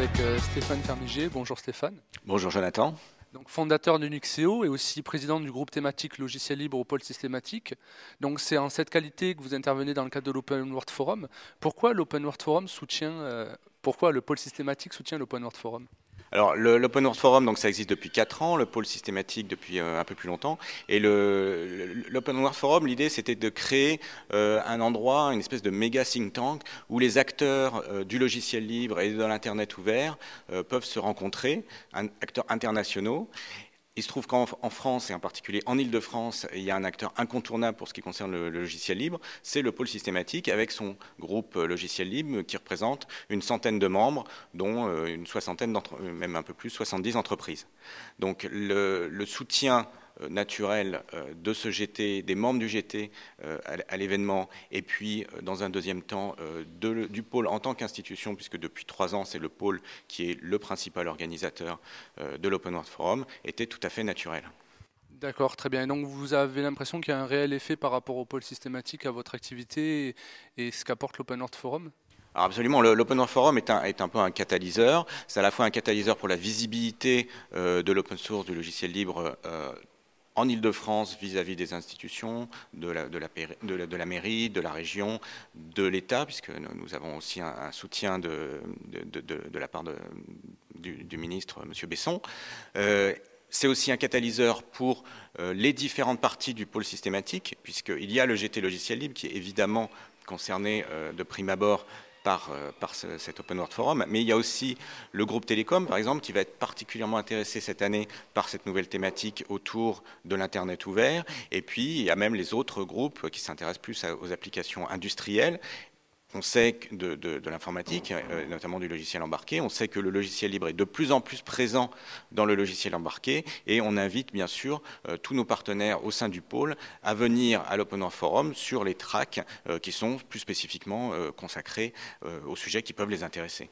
avec euh, Stéphane Fermiger. Bonjour Stéphane. Bonjour Jonathan. Donc fondateur de Nuxeo et aussi président du groupe thématique logiciel libre au pôle systématique. Donc c'est en cette qualité que vous intervenez dans le cadre de l'Open World Forum. Pourquoi l'Open World Forum soutient, euh, pourquoi le pôle systématique soutient l'Open World Forum alors, l'Open World Forum, donc, ça existe depuis 4 ans, le pôle systématique depuis euh, un peu plus longtemps. Et l'Open World Forum, l'idée, c'était de créer euh, un endroit, une espèce de méga think tank, où les acteurs euh, du logiciel libre et de l'Internet ouvert peuvent se rencontrer, acteurs internationaux. Il se trouve qu'en France, et en particulier en Ile-de-France, il y a un acteur incontournable pour ce qui concerne le, logiciel libre, c'est le pôle systématique avec son groupe euh, logiciel libre qui représente une centaine de membres, dont euh, une soixantaine, euh, même un peu plus, 70 entreprises. Donc le soutien euh, naturel euh, de ce GT, des membres du GT euh, à l'événement, et puis dans un deuxième temps du pôle en tant qu'institution, puisque depuis trois ans c'est le pôle qui est le principal organisateur de l'Open World Forum, était tout à fait naturel. D'accord, très bien. donc vous avez l'impression qu'il y a un réel effet par rapport au pôle systématique à votre activité et ce qu'apporte l'Open World Forum alors ah, absolument, l'Open World Forum est un, est un, peu un catalyseur. C'est à la fois un catalyseur pour la visibilité de l'open source, du logiciel libre en Ile-de-France vis-à-vis des institutions, de la, mairie, de la région, de l'État, puisque nous, avons aussi un, soutien de, la part du, ministre, M. Besson. Euh, c'est aussi un catalyseur pour euh, les différentes parties du pôle systématique, puisqu'il y a le GT logiciel libre qui est évidemment concerné euh, de prime abord par, euh, cet Open World Forum. Mais il y a aussi le groupe Télécom, par exemple, qui va être particulièrement intéressé cette année par cette nouvelle thématique autour de l'Internet ouvert. Et puis, il y a même les autres groupes qui s'intéressent plus aux applications industrielles on sait de, l'informatique, euh, notamment du logiciel embarqué, on sait que le logiciel libre est de plus en plus présent dans le logiciel embarqué et on invite bien sûr euh, tous nos partenaires au sein du pôle à venir à l'Open Forum sur les tracks euh, qui sont plus spécifiquement consacrés aux sujets qui peuvent les intéresser.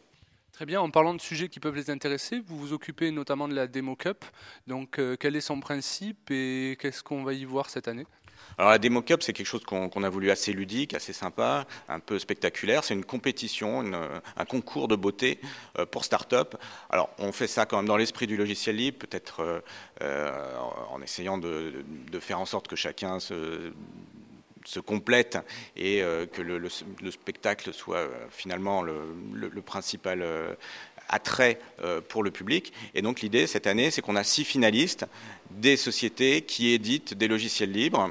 Très bien, en parlant de sujets qui peuvent les intéresser, vous vous occupez notamment de la Demo Cup. Donc quel est son principe et qu'est-ce qu'on va y voir cette année alors la Demo cup, c'est quelque chose qu'on a voulu assez ludique, assez sympa, un peu spectaculaire. C'est une compétition, un concours de beauté euh, pour start-up. Alors on fait ça quand même dans l'esprit du logiciel libre, peut-être euh, euh, en essayant de, faire en sorte que chacun se, complète et que le, spectacle soit finalement le, le principal attrait euh, pour le public. Et donc l'idée cette année, c'est qu'on a six finalistes, des sociétés qui éditent des logiciels libres.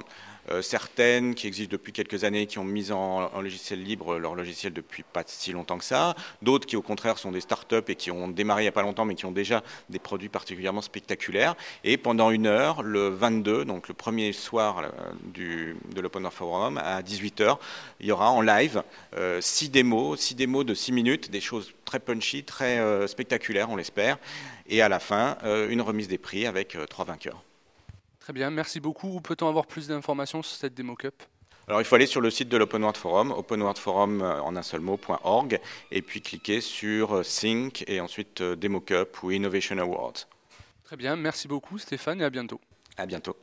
Euh, certaines qui existent depuis quelques années, qui ont mis en, logiciel libre leur logiciel depuis pas si longtemps que ça, d'autres qui au contraire sont des startups et qui ont démarré il n'y a pas longtemps, mais qui ont déjà des produits particulièrement spectaculaires. Et pendant une heure, le 22, donc le premier soir euh, du, de l'Open Forum, à 18h, il y aura en live euh, six démos, six démos de six minutes, des choses très punchy, très spectaculaires, on l'espère. Et à la fin, une remise des prix avec trois vainqueurs. Très bien, merci beaucoup. Où peut-on avoir plus d'informations sur cette démo cup alors il faut aller sur le site de l'Open World Forum, openworldforum euh, en un seul mot.org, et puis cliquer sur euh, Sync et ensuite euh, Demo Cup ou Innovation Awards. Très bien, merci beaucoup Stéphane et à bientôt. À bientôt.